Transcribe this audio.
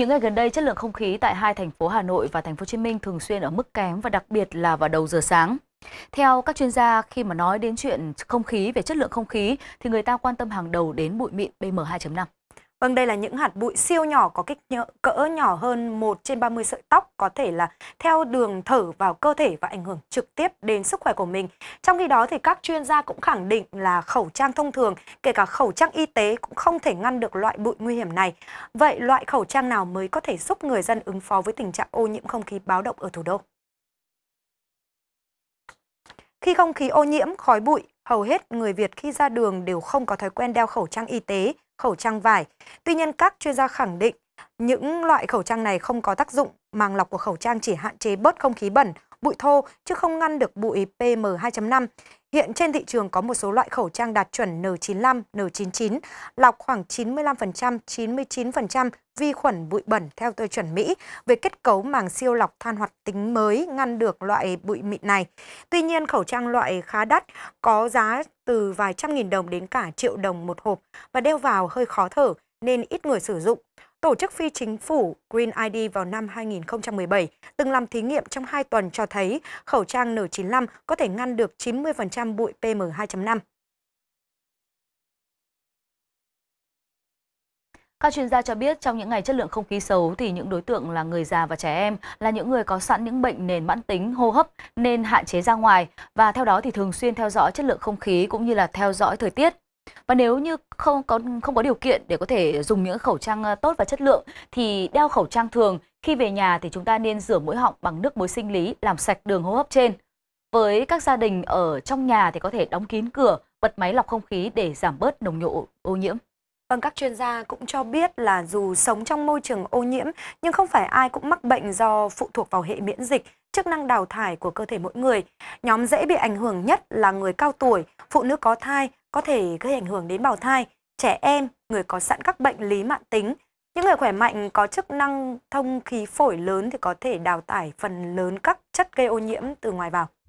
Những ngày gần đây, chất lượng không khí tại hai thành phố Hà Nội và thành phố Hồ Chí Minh thường xuyên ở mức kém và đặc biệt là vào đầu giờ sáng. Theo các chuyên gia, khi mà nói đến chuyện không khí về chất lượng không khí thì người ta quan tâm hàng đầu đến bụi mịn PM2.5. Vâng, đây là những hạt bụi siêu nhỏ có kích nhỡ, cỡ nhỏ hơn 1 trên 30 sợi tóc có thể là theo đường thở vào cơ thể và ảnh hưởng trực tiếp đến sức khỏe của mình. Trong khi đó thì các chuyên gia cũng khẳng định là khẩu trang thông thường, kể cả khẩu trang y tế cũng không thể ngăn được loại bụi nguy hiểm này. Vậy loại khẩu trang nào mới có thể giúp người dân ứng phó với tình trạng ô nhiễm không khí báo động ở thủ đô? Khi không khí ô nhiễm, khói bụi, hầu hết người Việt khi ra đường đều không có thói quen đeo khẩu trang y tế khẩu trang vải. Tuy nhiên, các chuyên gia khẳng định những loại khẩu trang này không có tác dụng, màng lọc của khẩu trang chỉ hạn chế bớt không khí bẩn, bụi thô chứ không ngăn được bụi PM2.5. Hiện trên thị trường có một số loại khẩu trang đạt chuẩn N95, N99, lọc khoảng 95%, 99% vi khuẩn bụi bẩn theo tiêu chuẩn Mỹ về kết cấu màng siêu lọc than hoạt tính mới ngăn được loại bụi mịn này. Tuy nhiên, khẩu trang loại khá đắt, có giá từ vài trăm nghìn đồng đến cả triệu đồng một hộp và đeo vào hơi khó thở nên ít người sử dụng. Tổ chức phi chính phủ Green ID vào năm 2017 từng làm thí nghiệm trong 2 tuần cho thấy khẩu trang N95 có thể ngăn được 90% bụi PM2.5. Các chuyên gia cho biết trong những ngày chất lượng không khí xấu thì những đối tượng là người già và trẻ em là những người có sẵn những bệnh nền mãn tính, hô hấp nên hạn chế ra ngoài và theo đó thì thường xuyên theo dõi chất lượng không khí cũng như là theo dõi thời tiết và nếu như không có không có điều kiện để có thể dùng những khẩu trang ờ, tốt và chất lượng thì đeo khẩu trang thường khi về nhà thì chúng ta nên rửa mũi họng bằng nước muối sinh lý làm sạch đường hô hấp trên. Với các gia đình ở trong nhà thì có thể đóng kín cửa, bật máy lọc không khí để giảm bớt nồng độ ô nhiễm. Vâng, các chuyên gia cũng cho biết là dù sống trong môi trường ô nhiễm nhưng không phải ai cũng mắc bệnh do phụ thuộc vào hệ miễn dịch, chức năng đào thải của cơ thể mỗi người. Nhóm dễ bị ảnh hưởng nhất là người cao tuổi, phụ nữ có thai có thể gây ảnh hưởng đến bào thai, trẻ em, người có sẵn các bệnh lý mạng tính. Những người khỏe mạnh có chức năng thông khí phổi lớn thì có thể đào tải phần lớn các chất gây ô nhiễm từ ngoài vào.